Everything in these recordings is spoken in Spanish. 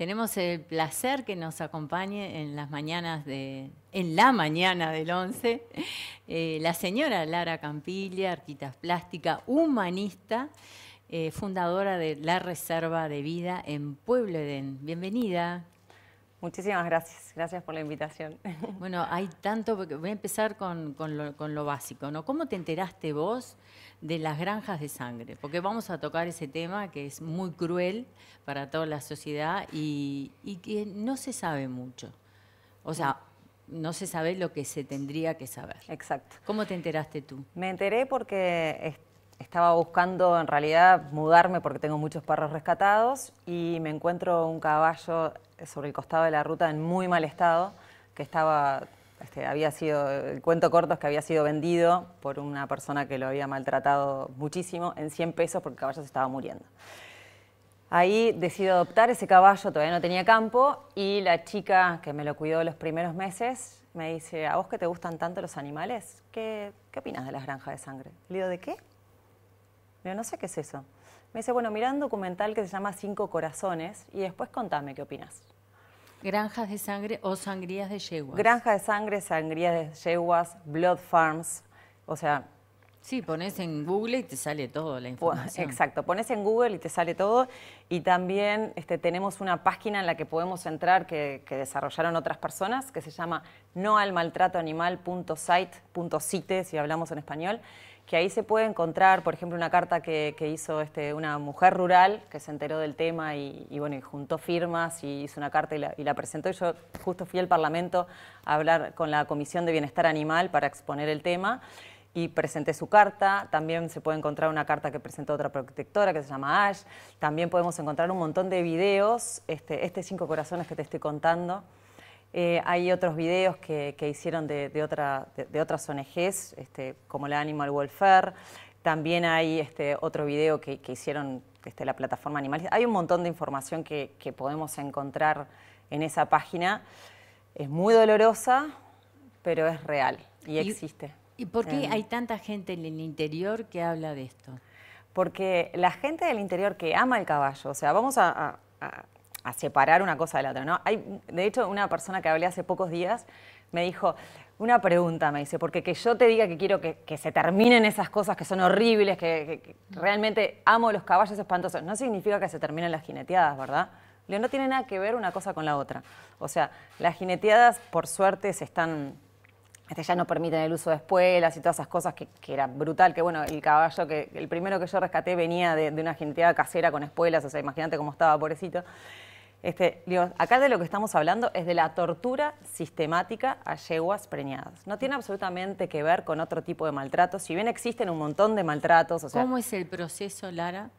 Tenemos el placer que nos acompañe en las mañanas de, en la mañana del 11, eh, la señora Lara Campilla, arquitas plástica, humanista, eh, fundadora de La Reserva de Vida en Pueblo Edén. Bienvenida. Muchísimas gracias, gracias por la invitación. Bueno, hay tanto, voy a empezar con, lo, con lo básico, ¿no? ¿Cómo te enteraste vos de las granjas de sangre, porque vamos a tocar ese tema que es muy cruel para toda la sociedad y, que no se sabe mucho. O sea, no se sabe lo que se tendría que saber. Exacto. ¿Cómo te enteraste tú? Me enteré porque estaba buscando en realidad mudarme porque tengo muchos perros rescatados y me encuentro un caballo sobre el costado de la ruta en muy mal estado que estaba este, había sido, el cuento corto es que había sido vendido por una persona que lo había maltratado muchísimo en 100 pesos porque el caballo se estaba muriendo. Ahí decido adoptar ese caballo, todavía no tenía campo, y la chica que me lo cuidó los primeros meses me dice, ¿a vos que te gustan tanto los animales? ¿Qué, qué opinas de las granjas de sangre? Le digo, ¿de qué? Le digo, no sé qué es eso. Me dice, bueno, mira un documental que se llama Cinco Corazones y después contame qué opinas. Granjas de sangre o sangrías de yeguas. Granjas de sangre, sangrías de yeguas, blood farms, o sea... Sí, pones en Google y te sale todo la información. Exacto, pones en Google y te sale todo. Y también este, tenemos una página en la que podemos entrar que, desarrollaron otras personas que se llama noalmaltratoanimal.site.cite, si hablamos en español que ahí se puede encontrar, por ejemplo, una carta que, hizo este, una mujer rural que se enteró del tema y, bueno, juntó firmas y hizo una carta y la, presentó. yo justo fui al Parlamento a hablar con la Comisión de Bienestar Animal para exponer el tema y presenté su carta. También se puede encontrar una carta que presentó otra protectora que se llama Ash. También podemos encontrar un montón de videos, este, este Cinco Corazones que te estoy contando. Eh, hay otros videos que, hicieron de, otras ONGs, este, como la Animal Welfare. También hay este, otro video que, hicieron este, la plataforma Animalista. Hay un montón de información que, podemos encontrar en esa página. Es muy dolorosa, pero es real y, existe. ¿Y por qué em. hay tanta gente en el interior que habla de esto? Porque la gente del interior que ama el caballo, o sea, vamos a a separar una cosa de la otra. ¿no? Hay, de hecho, una persona que hablé hace pocos días me dijo, una pregunta me dice, porque que yo te diga que quiero que, se terminen esas cosas que son horribles, que, realmente amo los caballos espantosos, no significa que se terminen las jineteadas, ¿verdad? No tiene nada que ver una cosa con la otra. O sea, las jineteadas, por suerte, se están este, ya no permiten el uso de espuelas y todas esas cosas que, era brutal, que bueno, el caballo que el primero que yo rescaté venía de, de una jineteada casera con espuelas, o sea, imagínate cómo estaba, pobrecito. Este, acá de lo que estamos hablando es de la tortura sistemática a yeguas preñadas. No tiene absolutamente que ver con otro tipo de maltrato, si bien existen un montón de maltratos. O sea, ¿Cómo es el proceso, Lara?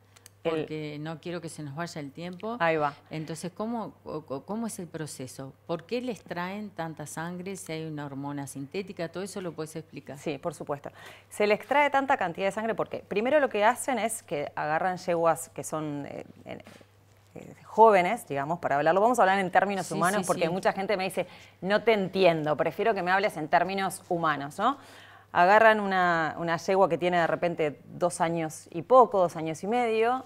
Porque no quiero que se nos vaya el tiempo. Ahí va. Entonces, ¿cómo, es el proceso? ¿Por qué les traen tanta sangre si hay una hormona sintética? Todo eso lo puedes explicar. Sí, por supuesto. Se les trae tanta cantidad de sangre porque primero lo que hacen es que agarran yeguas que son... Eh, eh, jóvenes, digamos, para hablarlo. Vamos a hablar en términos humanos porque mucha gente me dice, no te entiendo, prefiero que me hables en términos humanos, ¿no? Agarran una, yegua que tiene de repente dos años y poco, dos años y medio,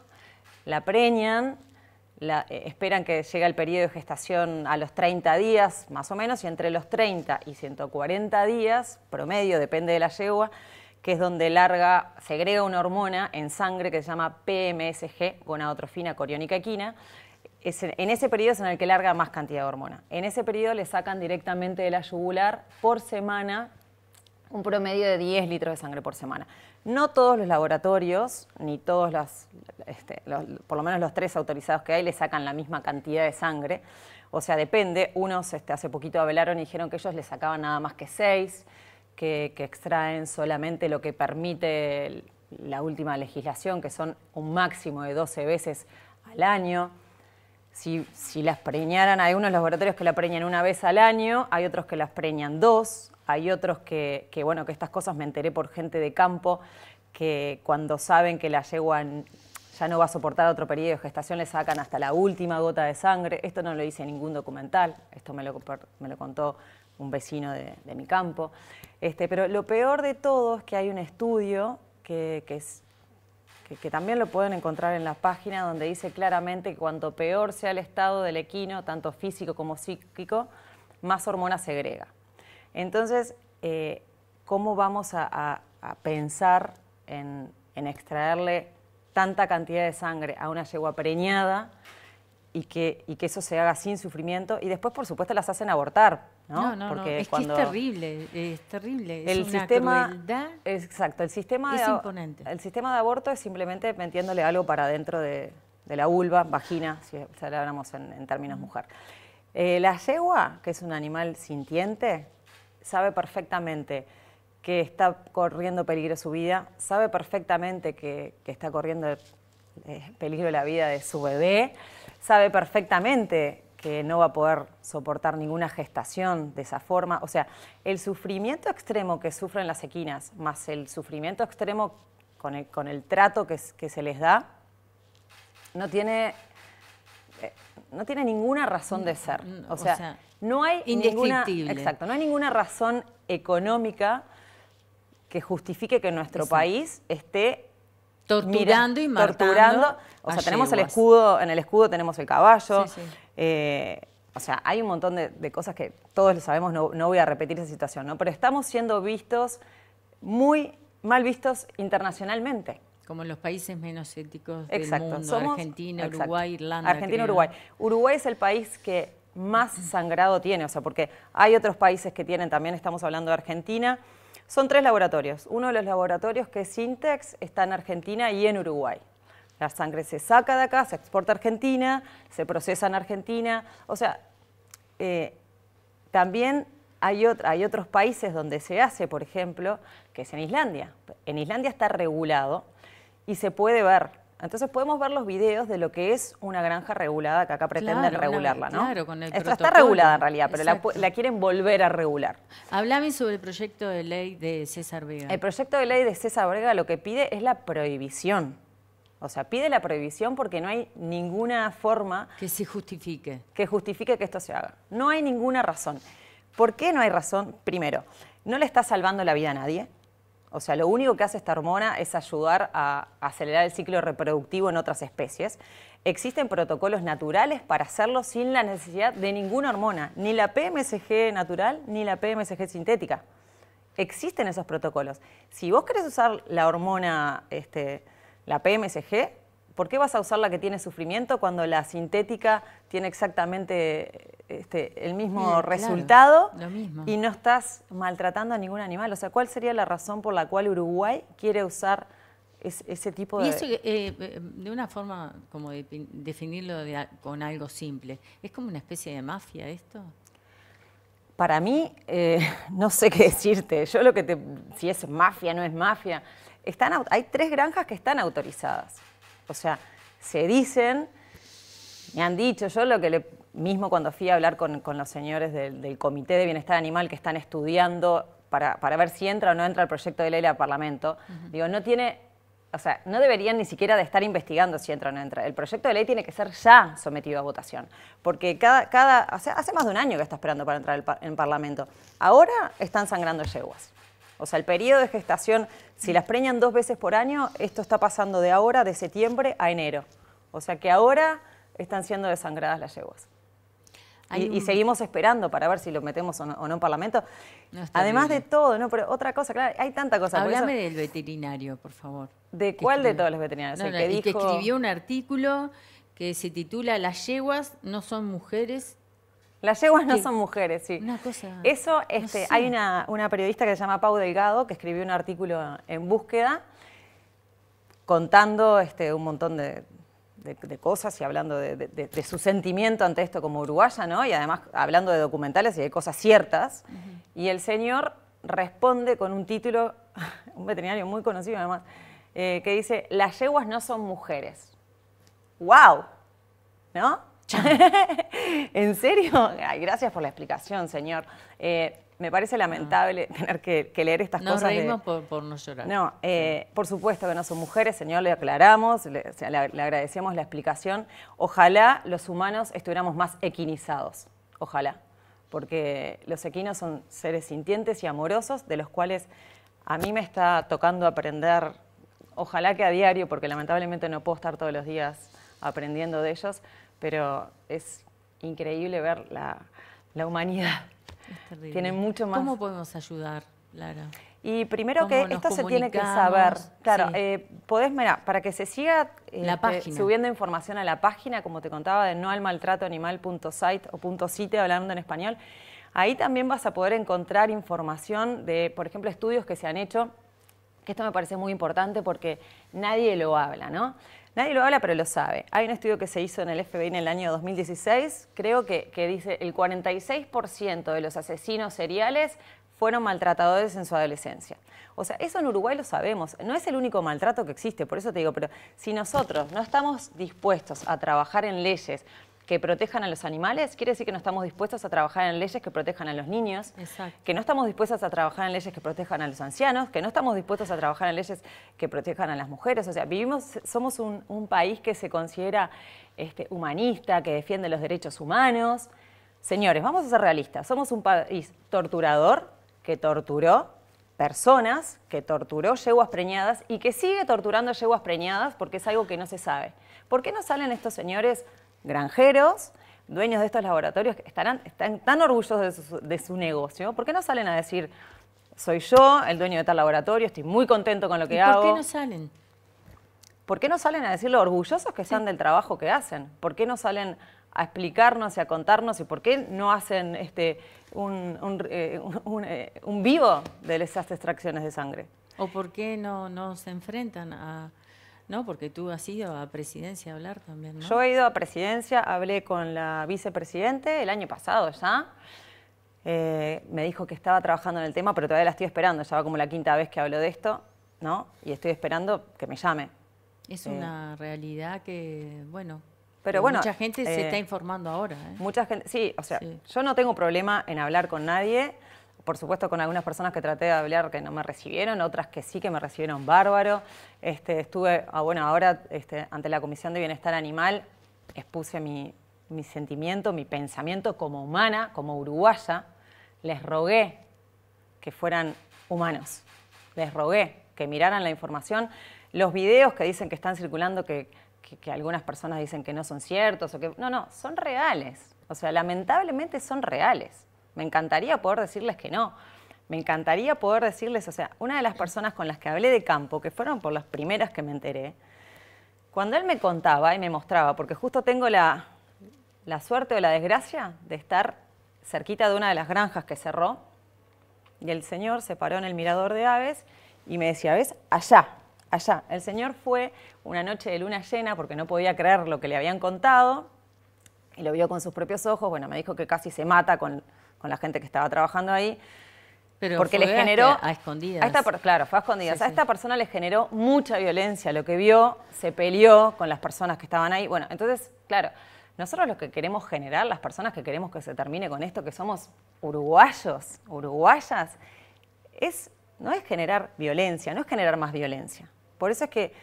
la preñan, eh, esperan que llegue el periodo de gestación a los 30 días, más o menos, y entre los 30 y 140 días, promedio, depende de la yegua, que es donde larga, segrega una hormona en sangre que se llama PMSG, gonadotrofina coriónica equina. en, ese periodo es en el que larga más cantidad de hormona. En ese periodo le sacan directamente de la yugular por semana un promedio de 10 litros de sangre por semana. No todos los laboratorios, ni todos este, los, por lo menos los tres autorizados que hay, le sacan la misma cantidad de sangre. O sea, depende. Unos este, hace poquito hablaron y dijeron que ellos le sacaban nada más que 6 que, extraen solamente lo que permite la última legislación, que son un máximo de 12 veces al año. Si, las preñaran, hay unos laboratorios que la preñan una vez al año, hay otros que las preñan dos, hay otros que, bueno, que estas cosas me enteré por gente de campo, que cuando saben que la yegua ya no va a soportar otro periodo de gestación, le sacan hasta la última gota de sangre. Esto no lo dice ningún documental, esto me lo, me lo contó un vecino de, mi campo. Este, pero lo peor de todo es que hay un estudio que, también lo pueden encontrar en la página donde dice claramente que cuanto peor sea el estado del equino, tanto físico como psíquico, más hormona segrega. Entonces, eh, ¿cómo vamos a, pensar en, extraerle tanta cantidad de sangre a una yegua preñada y que, y que eso se haga sin sufrimiento? Y después, por supuesto, las hacen abortar, no, no, Porque Es, que es terrible, es terrible. El sistema, Exacto, el sistema, de, el sistema de aborto es simplemente metiéndole algo para dentro de, la vulva, vagina, si hablamos en, en, términos mujer. Eh, la yegua, que es un animal sintiente, sabe perfectamente que está corriendo peligro su vida, sabe perfectamente que, está corriendo eh, peligro la vida de su bebé, sabe perfectamente que no va a poder soportar ninguna gestación de esa forma. O sea, el sufrimiento extremo que sufren las equinas, más el sufrimiento extremo con el, trato que, se les da, no tiene, eh, no tiene ninguna razón de ser. O sea, no hay ninguna, exacto, no hay ninguna razón económica que justifique que nuestro país esté Torturando y matando. Torturando. O sea, tenemos el escudo, en el escudo tenemos el caballo. Eh, o sea, hay un montón de, cosas que todos lo sabemos, no, voy a repetir esa situación, ¿no? Pero estamos siendo vistos muy mal vistos internacionalmente. Como en los países menos éticos del exacto. mundo, Argentina, Uruguay, Irlanda. Argentina, Uruguay. Uruguay es el país que más sangrado tiene, o sea, porque hay otros países que tienen, también estamos hablando de Argentina, son tres laboratorios. Uno de los laboratorios, que es está en Argentina y en Uruguay. La sangre se saca de acá, se exporta a Argentina, se procesa en Argentina. O sea, eh, también hay, hay, otros países donde se hace, por ejemplo, que es en Islandia. En Islandia está regulado y se puede ver entonces podemos ver los videos de lo que es una granja regulada, que acá pretenden regularla, ¿no? Claro, con el Está regulada en realidad, pero la, la, quieren volver a regular. Hablame sobre el proyecto de ley de César Vega. El proyecto de ley de César Vega lo que pide es la prohibición. O sea, pide la prohibición porque no hay ninguna forma... Que se justifique. Que justifique que esto se haga. No hay ninguna razón. ¿Por qué no hay razón? Primero, no le está salvando la vida a nadie. O sea, lo único que hace esta hormona es ayudar a acelerar el ciclo reproductivo en otras especies. Existen protocolos naturales para hacerlo sin la necesidad de ninguna hormona, ni la PMSG natural ni la PMSG sintética. Existen esos protocolos. Si vos querés usar la hormona, este, la PMSG, ¿Por qué vas a usar la que tiene sufrimiento cuando la sintética tiene exactamente este, el mismo resultado lo mismo. y no estás maltratando a ningún animal? O sea, ¿cuál sería la razón por la cual Uruguay quiere usar ese tipo de... Eh, eh, de una forma, como definirlo con algo simple, ¿es como una especie de mafia esto? Para mí, eh, no sé qué decirte. Yo lo que te... Si es mafia, no es mafia. hay tres granjas que están autorizadas. O sea, se dicen, me han dicho, yo lo que le, mismo cuando fui a hablar con, los señores del, Comité de Bienestar Animal que están estudiando para, ver si entra o no entra el proyecto de ley al Parlamento, digo, no tiene, o sea, no deberían ni siquiera de estar investigando si entra o no entra. El proyecto de ley tiene que ser ya sometido a votación, porque cada, cada hace, más de un año que está esperando para entrar el, en Parlamento. Ahora están sangrando yeguas. O sea, el periodo de gestación, si las preñan dos veces por año, esto está pasando de ahora, de septiembre a enero. O sea que ahora están siendo desangradas las yeguas. Y, seguimos esperando para ver si lo metemos o no, en Parlamento. Además de todo, ¿no? Pero otra cosa, claro, hay tanta cosa. Háblame del veterinario, por favor. ¿De cuál de todos los veterinarios? el que, que escribió un artículo que se titula Las yeguas no son mujeres, las yeguas no son mujeres, sí. Una cosa. Eso, este, hay una, periodista que se llama Pau Delgado, que escribió un artículo en búsqueda contando este, un montón de, cosas y hablando de, su sentimiento ante esto como uruguaya, ¿no? Y además hablando de documentales y de cosas ciertas. Y el señor responde con un título, un veterinario muy conocido además, eh, que dice, las yeguas no son mujeres. ¡Wow! ¿No? ¿En serio? gracias por la explicación, señor. Eh, me parece lamentable tener que, leer estas cosas. por, por, no llorar. No, eh, por supuesto que no son mujeres, señor, le aclaramos, le, le, agradecemos la explicación. Ojalá los humanos estuviéramos más equinizados, ojalá, porque los equinos son seres sintientes y amorosos, de los cuales a mí me está tocando aprender, ojalá que a diario, porque lamentablemente no puedo estar todos los días aprendiendo de ellos, pero es increíble ver la, humanidad. Tienen mucho más. ¿Cómo podemos ayudar, Lara? Y primero que esto se tiene que saber. Claro, eh, podés, mirar, para que se siga eh, eh, subiendo información a la página, como te contaba, de noalmaltratoanimal.site o punto .site, hablando en español, ahí también vas a poder encontrar información de, por ejemplo, estudios que se han hecho, que esto me parece muy importante porque nadie lo habla, ¿no? Nadie lo habla, pero lo sabe. Hay un estudio que se hizo en el FBI en el año 2016, creo que, que dice el 46% de los asesinos seriales fueron maltratadores en su adolescencia. O sea, eso en Uruguay lo sabemos, no es el único maltrato que existe, por eso te digo, pero si nosotros no estamos dispuestos a trabajar en leyes, que protejan a los animales, quiere decir que no estamos dispuestos a trabajar en leyes que protejan a los niños, que no estamos dispuestos a trabajar en leyes que protejan a los ancianos, que no estamos dispuestos a trabajar en leyes que protejan a las mujeres. O sea, vivimos, somos un, un país que se considera este, humanista, que defiende los derechos humanos. Señores, vamos a ser realistas, somos un país torturador que torturó personas, que torturó yeguas preñadas y que sigue torturando yeguas preñadas porque es algo que no se sabe. ¿Por qué no salen estos señores? granjeros, dueños de estos laboratorios, estarán, están tan orgullosos de su, negocio. ¿Por qué no salen a decir, soy yo el dueño de tal laboratorio, estoy muy contento con lo que hago? ¿Por qué no salen? ¿Por qué no salen a decir lo orgullosos que están del trabajo que hacen? ¿Por qué no salen a explicarnos y a contarnos y por qué no hacen este, un, eh, eh, vivo de esas extracciones de sangre? ¿O por qué no, no se enfrentan a, ¿no? Porque tú has ido a presidencia a hablar también, ¿no? Yo he ido a presidencia, hablé con la vicepresidente el año pasado ya. Eh, me dijo que estaba trabajando en el tema, pero todavía la estoy esperando. Ya va como la quinta vez que hablo de esto, ¿no? Y estoy esperando que me llame. Es una eh, realidad que, bueno, pero bueno, mucha gente se eh, está informando ahora. Mucha gente, sí, o sea, yo no tengo problema en hablar con nadie por supuesto, con algunas personas que traté de hablar que no me recibieron, otras que sí que me recibieron bárbaro. Este, estuve, a ah, bueno, ahora este, ante la Comisión de Bienestar Animal expuse mi, sentimiento, mi pensamiento como humana, como uruguaya. Les rogué que fueran humanos. Les rogué que miraran la información. Los videos que dicen que están circulando, que, algunas personas dicen que no son ciertos o que. No, no, son reales. O sea, lamentablemente son reales. Me encantaría poder decirles que no. Me encantaría poder decirles, o sea, una de las personas con las que hablé de campo, que fueron por las primeras que me enteré, cuando él me contaba y me mostraba, porque justo tengo la, la suerte o la desgracia de estar cerquita de una de las granjas que cerró, y el señor se paró en el mirador de aves y me decía, ¿ves? Allá, allá. El señor fue una noche de luna llena porque no podía creer lo que le habían contado y lo vio con sus propios ojos. Bueno, me dijo que casi se mata con, con la gente que estaba trabajando ahí. porque le este, generó. A, escondidas. claro, fue a escondidas. a esta persona le generó mucha violencia lo que vio, se peleó con las personas que estaban ahí. Bueno, entonces, claro, nosotros lo que queremos generar, las personas que queremos que se termine con esto, que somos uruguayos, uruguayas, es, no es generar violencia, no es generar más violencia. Por eso es que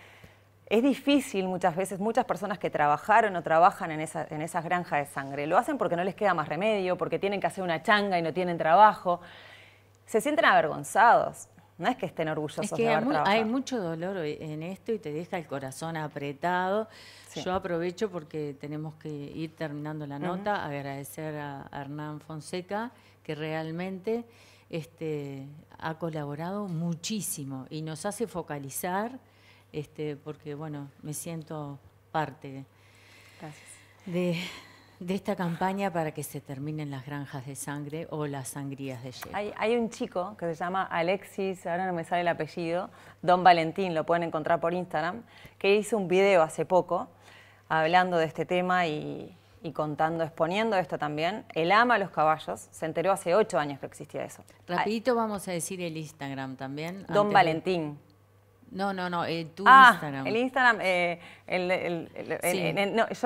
es difícil muchas veces, muchas personas que trabajaron o trabajan en, esa, en esas granjas de sangre, lo hacen porque no les queda más remedio, porque tienen que hacer una changa y no tienen trabajo. Se sienten avergonzados, no es que estén orgullosos de haber hay, hay mucho dolor en esto y te deja el corazón apretado. Yo aprovecho porque tenemos que ir terminando la nota, agradecer a Hernán Fonseca que realmente este, ha colaborado muchísimo y nos hace focalizar este, porque bueno, me siento parte de, esta campaña para que se terminen las granjas de sangre o las sangrías de yegua. Hay, un chico que se llama Alexis, ahora no me sale el apellido, Don Valentín, lo pueden encontrar por Instagram, que hizo un video hace poco hablando de este tema y, contando, exponiendo esto también. Él ama a los caballos, se enteró hace ocho años que existía eso. Rapidito vamos a decir el Instagram también. Don Valentín. No, no, no, eh, tu ah, El Instagram, eh, yo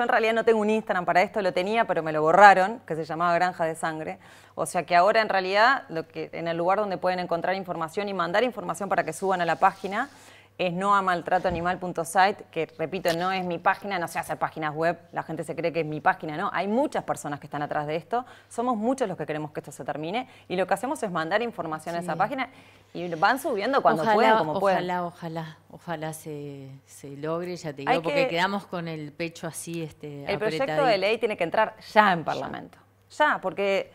en realidad no tengo un Instagram para esto, lo tenía, pero me lo borraron, que se llamaba Granja de Sangre. O sea que ahora en realidad, lo que, en el lugar donde pueden encontrar información y mandar información para que suban a la página, es noamaltratoanimal.site, que repito, no es mi página, no sé hacer páginas web, la gente se cree que es mi página, no. Hay muchas personas que están atrás de esto, somos muchos los que queremos que esto se termine y lo que hacemos es mandar información a esa página y van subiendo cuando puedan, como ojalá, puedan. Ojalá, ojalá, se, se logre, ya te digo, porque quedamos con el pecho así este, El proyecto de ley tiene que entrar ya en Parlamento, ya, ya porque,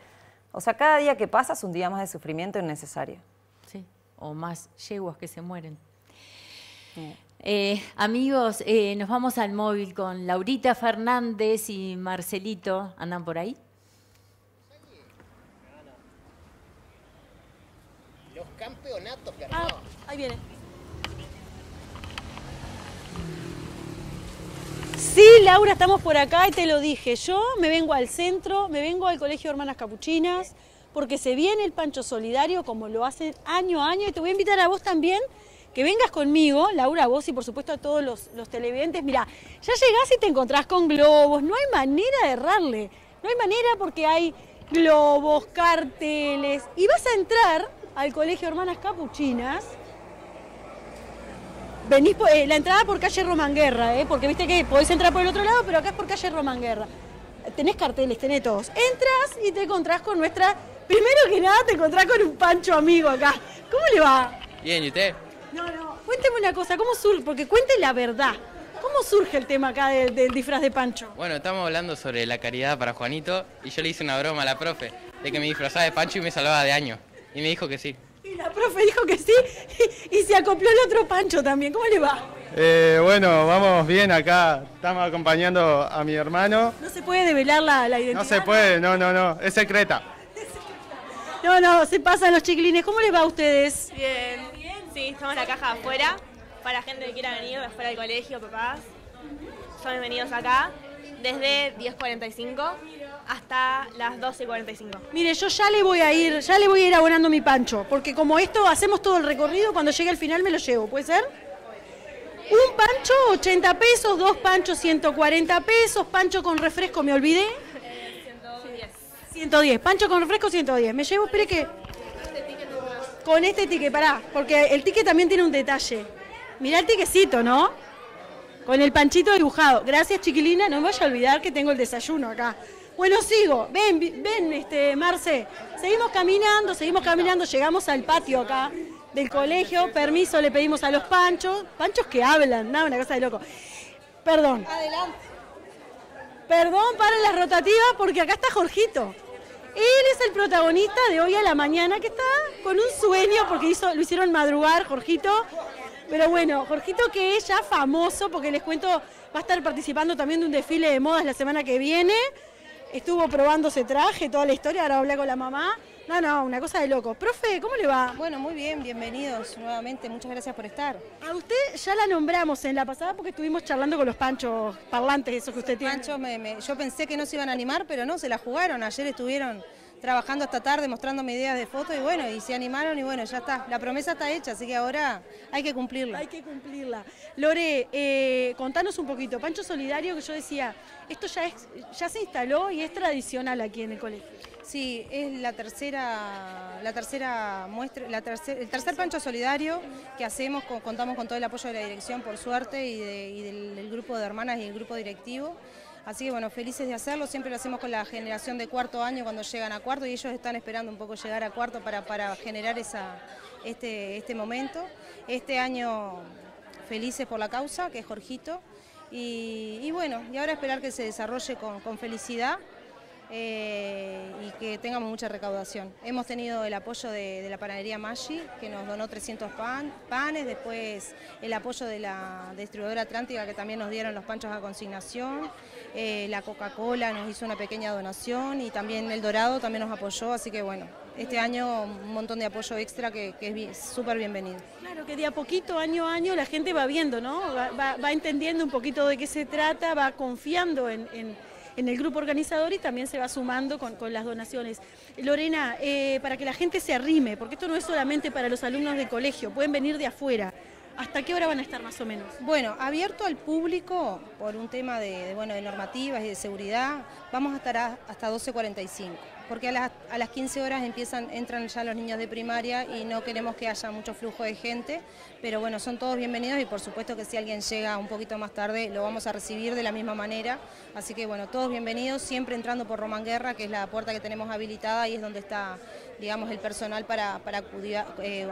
o sea, cada día que pasa es un día más de sufrimiento innecesario. Sí, o más yeguas que se mueren. Eh, amigos, eh, nos vamos al móvil con Laurita Fernández y Marcelito. ¿Andan por ahí? Los campeonatos que ah, ahí viene. Sí, Laura, estamos por acá y te lo dije. Yo me vengo al centro, me vengo al Colegio Hermanas Capuchinas, porque se viene el Pancho Solidario como lo hacen año a año y te voy a invitar a vos también que vengas conmigo, Laura, vos y por supuesto a todos los, televidentes, mira, ya llegás y te encontrás con globos, no hay manera de errarle, no hay manera porque hay globos, carteles, y vas a entrar al Colegio Hermanas Capuchinas, venís por, eh, la entrada por calle Romanguerra. eh, porque viste que podés entrar por el otro lado, pero acá es por calle Romanguerra. Tenés carteles, tenés todos. Entras y te encontrás con nuestra. Primero que nada, te encontrás con un pancho amigo acá. ¿Cómo le va? Bien, ¿y usted? No, no. Cuénteme una cosa, ¿cómo surge? Porque cuente la verdad. ¿Cómo surge el tema acá del, disfraz de Pancho? Bueno, estamos hablando sobre la caridad para Juanito y yo le hice una broma a la profe de que me disfrazaba de Pancho y me salvaba de año. Y me dijo que sí. Y la profe dijo que sí y, se acopló el otro Pancho también. ¿Cómo le va? Eh, bueno, vamos bien acá. Estamos acompañando a mi hermano. ¿No se puede develar la, la identidad? No se puede, no, no, no. Es secreta. No, no, se pasan los chiquilines. ¿Cómo les va a ustedes? Bien. Sí, estamos en la caja afuera, para gente que quiera venir de afuera del colegio, papás. Son bienvenidos acá desde 10.45 hasta las 12.45. Mire, yo ya le voy a ir, ya le voy a ir abonando mi pancho, porque como esto hacemos todo el recorrido, cuando llegue al final me lo llevo, ¿puede ser? Un pancho 80 pesos, dos panchos 140 pesos, pancho con refresco, me olvidé. 110. 110, pancho con refresco 110. Me llevo, espere que con este tique, pará, porque el tique también tiene un detalle. Mirá el tiquecito, ¿no? Con el panchito dibujado. Gracias, chiquilina, no me vaya a olvidar que tengo el desayuno acá. Bueno, sigo. Ven, ven, este, Marce. Seguimos caminando, seguimos caminando, llegamos al patio acá del colegio. Permiso le pedimos a los panchos. Panchos que hablan, nada, una cosa de loco. Perdón. Adelante. Perdón para la rotativa porque acá está Jorgito. Él es el protagonista de hoy a la mañana que está con un sueño porque hizo, lo hicieron madrugar, Jorgito. Pero bueno, Jorgito que es ya famoso, porque les cuento, va a estar participando también de un desfile de modas la semana que viene. Estuvo probándose traje, toda la historia, ahora hablé con la mamá. No, no, una cosa de loco. Profe, ¿cómo le va? Bueno, muy bien, bienvenidos nuevamente, muchas gracias por estar. A usted ya la nombramos en la pasada porque estuvimos charlando con los panchos parlantes, esos que usted tiene. Pancho, me, yo pensé que no se iban a animar, pero no, se la jugaron. Ayer estuvieron trabajando hasta tarde, mostrándome ideas de fotos y bueno, y se animaron y bueno, ya está. La promesa está hecha, así que ahora hay que cumplirla. Hay que cumplirla. Lore, eh, contanos un poquito. Pancho Solidario, que yo decía, esto ya se instaló y es tradicional aquí en el colegio. Sí, es la tercera, la tercera muestra, el tercer pancho solidario que hacemos, contamos con todo el apoyo de la dirección por suerte y, del, grupo de hermanas y el grupo directivo. Así que bueno, felices de hacerlo, siempre lo hacemos con la generación de cuarto año cuando llegan a cuarto y ellos están esperando un poco llegar a cuarto para, generar este, este, momento. Este año felices por la causa, que es Jorgito, y, bueno, y ahora esperar que se desarrolle con felicidad. Eh, y que tengamos mucha recaudación. Hemos tenido el apoyo de, la panadería Maggi, que nos donó 300 panes, después el apoyo de la distribuidora Atlántica, que también nos dieron los panchos a consignación, eh, la Coca-Cola nos hizo una pequeña donación y también El Dorado también nos apoyó, así que bueno, este año un montón de apoyo extra que, es súper bienvenido. Claro, que de a poquito, año a año, la gente va viendo, ¿no? Va, entendiendo un poquito de qué se trata, va confiando en en el grupo organizador y también se va sumando con, las donaciones. Lorena, eh, para que la gente se arrime, porque esto no es solamente para los alumnos de colegio, pueden venir de afuera. ¿Hasta qué hora van a estar más o menos? Bueno, abierto al público por un tema de, bueno, de normativas y de seguridad, vamos a estar hasta 12.45 porque a las, 15 horas empiezan, entran ya los niños de primaria y no queremos que haya mucho flujo de gente, pero bueno, son todos bienvenidos y por supuesto que si alguien llega un poquito más tarde lo vamos a recibir de la misma manera, así que bueno, todos bienvenidos, siempre entrando por Román Guerra, que es la puerta que tenemos habilitada y es donde está, digamos, el personal para, eh,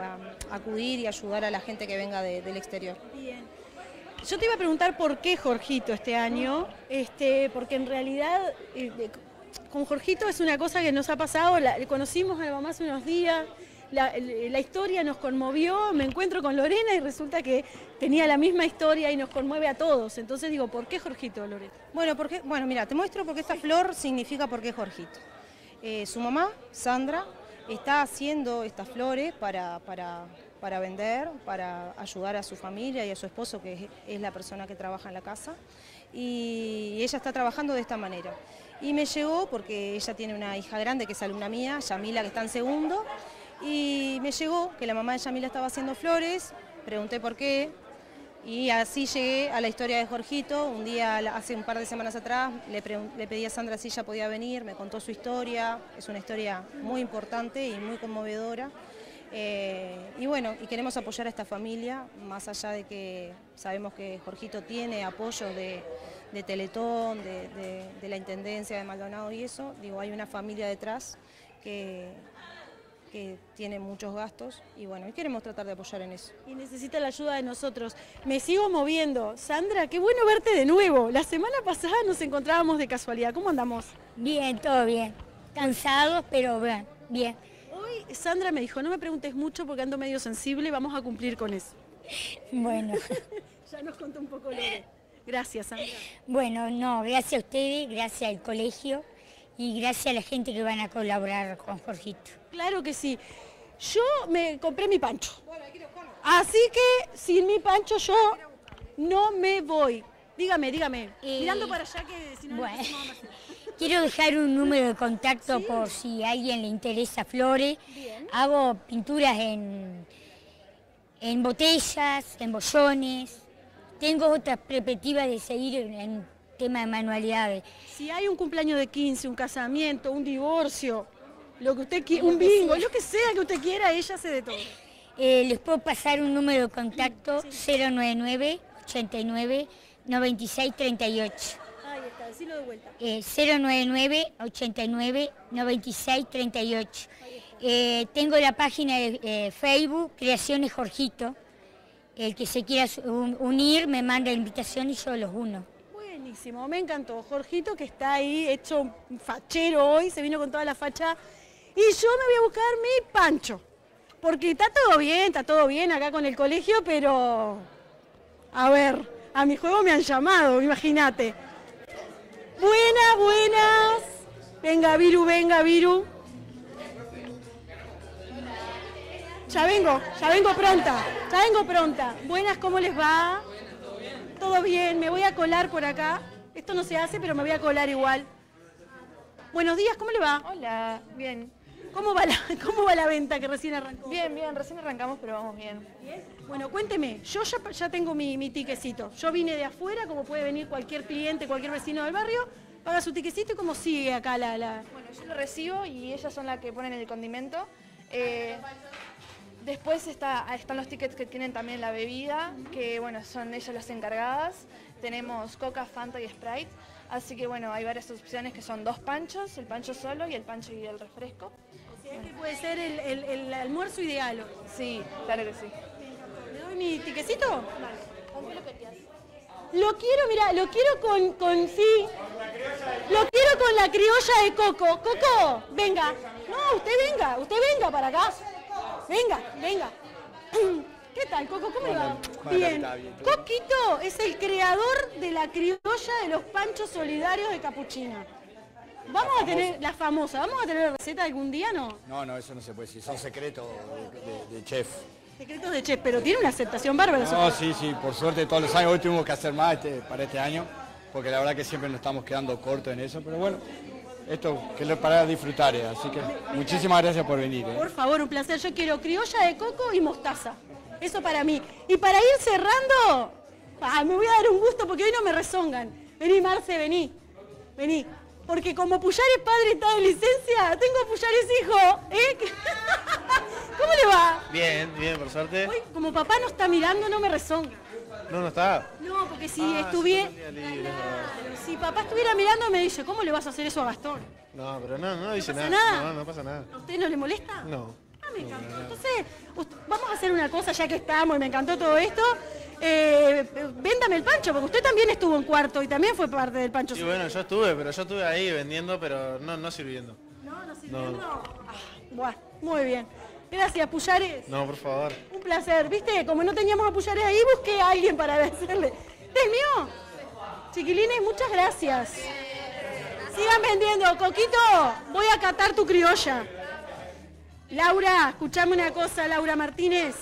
acudir, y ayudar a la gente que venga del exterior. Bien. Yo te iba a preguntar por qué Jorgito este año, este, porque en realidad eh, con Jorgito es una cosa que nos ha pasado, la, conocimos a la mamá hace unos días, la, historia nos conmovió, me encuentro con Lorena y resulta que tenía la misma historia y nos conmueve a todos. Entonces digo, ¿por qué Jorgito, Lorena? Bueno, porque, bueno mira, te muestro porque esta flor significa por qué Jorgito. Eh, su mamá, Sandra, está haciendo estas flores para, vender, para ayudar a su familia y a su esposo, que es la persona que trabaja en la casa. Y ella está trabajando de esta manera. Y me llegó porque ella tiene una hija grande que es alumna mía, Yamila, que está en segundo. Y me llegó que la mamá de Yamila estaba haciendo flores, pregunté por qué. Y así llegué a la historia de Jorgito. Un día, hace un par de semanas atrás, le, pedí a Sandra si ella podía venir, me contó su historia. Es una historia muy importante y muy conmovedora. Eh, y bueno, y queremos apoyar a esta familia, más allá de que sabemos que Jorgito tiene apoyo de, de Teletón, de, la Intendencia de Maldonado y eso, digo, hay una familia detrás que, que tiene muchos gastos y bueno, queremos tratar de apoyar en eso. Y necesita la ayuda de nosotros. Me sigo moviendo. Sandra, qué bueno verte de nuevo. La semana pasada nos encontrábamos de casualidad. ¿Cómo andamos? Bien, todo bien. Cansados, pero bien. bien. Hoy Sandra me dijo, no me preguntes mucho porque ando medio sensible, vamos a cumplir con eso. Bueno. ya nos contó un poco Gracias, Bueno, no, gracias a ustedes, gracias al colegio y gracias a la gente que van a colaborar con Jorgito. Claro que sí. Yo me compré mi pancho. Así que sin mi pancho yo no me voy. Dígame, dígame. Eh, Mirando para allá que si no... quiero dejar un número de contacto por si a alguien le interesa flores. Hago pinturas en, en botellas, en bollones tengo otras perspectivas de seguir en, tema de manualidades. Si hay un cumpleaños de 15, un casamiento, un divorcio, lo que usted un bingo, lo que sea que usted quiera, ella hace de todo. Eh, les puedo pasar un número de contacto 099 89 9638 38. Ahí está, decilo de vuelta. 099 89 96 38. tengo la página de eh, Facebook Creaciones Jorgito el que se quiera unir me manda la invitación y yo los uno. Buenísimo, me encantó. Jorgito que está ahí hecho un fachero hoy, se vino con toda la facha. Y yo me voy a buscar mi pancho. Porque está todo bien, está todo bien acá con el colegio, pero... A ver, a mi juego me han llamado, imagínate. Buenas, buenas. Venga, Viru, venga, Viru. Ya vengo, ya vengo pronta, ya vengo pronta. Buenas, ¿cómo les va? ¿todo bien? Todo bien, me voy a colar por acá. Esto no se hace, pero me voy a colar igual. Buenos días, ¿cómo le va? Hola, bien. ¿Cómo va la, cómo va la venta que recién arrancó? Bien, bien, recién arrancamos, pero vamos bien. Bueno, cuénteme, yo ya, ya tengo mi, mi tiquecito. Yo vine de afuera, como puede venir cualquier cliente, cualquier vecino del barrio, paga su tiquecito y cómo sigue acá la, la... Bueno, yo lo recibo y ellas son las que ponen el condimento. Eh, Después están los tickets que tienen también la bebida, que bueno, son ellas las encargadas. Tenemos Coca, Fanta y Sprite. Así que bueno, hay varias opciones que son dos panchos, el pancho solo y el pancho y el refresco. O que puede ser el, almuerzo ideal. Sí, claro que sí. ¿Me doy mi tiquecito? lo Lo quiero, mira, lo quiero con, con sí. Lo quiero con la criolla de Coco. Coco, venga. No, usted venga, usted venga para acá. Venga, venga. ¿Qué tal, Coco? ¿Cómo le Bien. Coquito es el creador de la criolla de los panchos solidarios de Capuchina. Vamos a tener la famosa, ¿vamos a tener la receta algún día, no? No, no, eso no se puede decir, son secretos de, chef. Secretos de chef, pero tiene una aceptación bárbara. No, sí, sí, por suerte todos los años, hoy tuvimos que hacer más este, para este año, porque la verdad que siempre nos estamos quedando cortos en eso, pero bueno, esto que es para disfrutar. Eh, así que muchísimas gracias por venir. Eh. Por favor, un placer. Yo quiero criolla de coco y mostaza. Eso para mí. Y para ir cerrando, ah, me voy a dar un gusto porque hoy no me rezongan. Vení, Marce, vení. Vení. Porque como es padre está de licencia, tengo es hijo. ¿eh? ¿Cómo le va? Bien, bien, por suerte. como papá no está mirando, no me rezonga. No, no está. No, porque si ah, estuviera... Si papá estuviera mirando me dice, ¿cómo le vas a hacer eso a Gastón? No, pero no, no dice nada. No, no pasa nada. ¿A usted no le molesta? No. Ah, me encantó. Entonces, vamos a hacer una cosa ya que estamos y me encantó todo esto. Eh, véndame el pancho, porque usted también estuvo en cuarto y también fue parte del pancho. sí, bueno, yo estuve, pero yo estuve ahí vendiendo, pero no, sirviendo. No, no sirviendo. bueno, ah, muy bien. Gracias, Puyares. No, por favor. Un placer. ¿Viste? Como no teníamos a Puyares ahí, busqué a alguien para decirle. ¿Este mío? Chiquilines, muchas gracias. Sigan vendiendo. Coquito, voy a catar tu criolla. Laura, escuchame una cosa, Laura Martínez.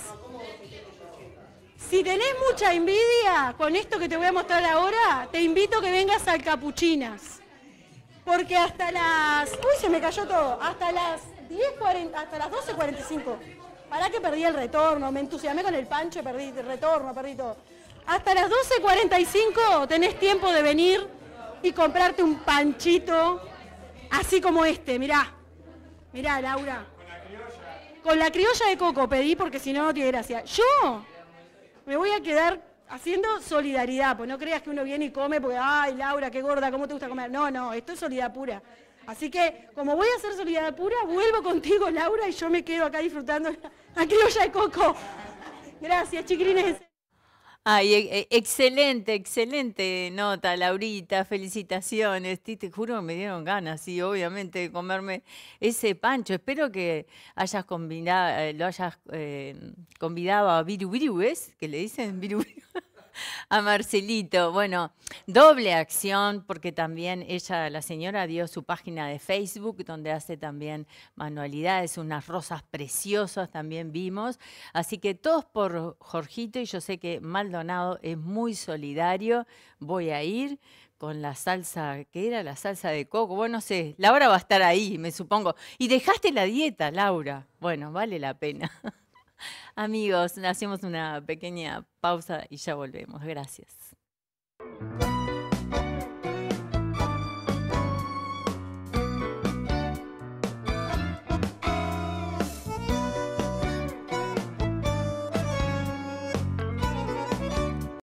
Si tenés mucha envidia con esto que te voy a mostrar ahora, te invito a que vengas al Capuchinas. Porque hasta las... Uy, se me cayó todo. Hasta las hasta las 12.45. Para que perdí el retorno, me entusiasmé con el pancho, perdí el retorno, perdí todo. Hasta las 12.45 tenés tiempo de venir y comprarte un panchito así como este, mirá. Mirá, Laura. Con la criolla. de coco pedí porque si no, no tiene gracia. Yo me voy a quedar haciendo solidaridad, pues no creas que uno viene y come porque, ay, Laura, qué gorda, ¿cómo te gusta comer? No, no, esto es solidaridad pura. Así que, como voy a hacer solidaridad pura, vuelvo contigo, Laura, y yo me quedo acá disfrutando la criolla de coco. Gracias, chiquilines. Ay, e, e, excelente, excelente nota, Laurita, felicitaciones. Te juro que me dieron ganas, sí, obviamente, de comerme ese pancho. Espero que hayas combinado, eh, lo hayas eh, convidado a Viru Viru, ¿es? Que le dicen a Marcelito. Bueno, doble acción porque también ella, la señora, dio su página de Facebook donde hace también manualidades, unas rosas preciosas también vimos. Así que todos por Jorgito y yo sé que Maldonado es muy solidario. Voy a ir con la salsa, ¿qué era? La salsa de coco. Bueno, no sé, Laura va a estar ahí, me supongo. Y dejaste la dieta, Laura. Bueno, vale la pena. Amigos, hacemos una pequeña pausa y ya volvemos. Gracias.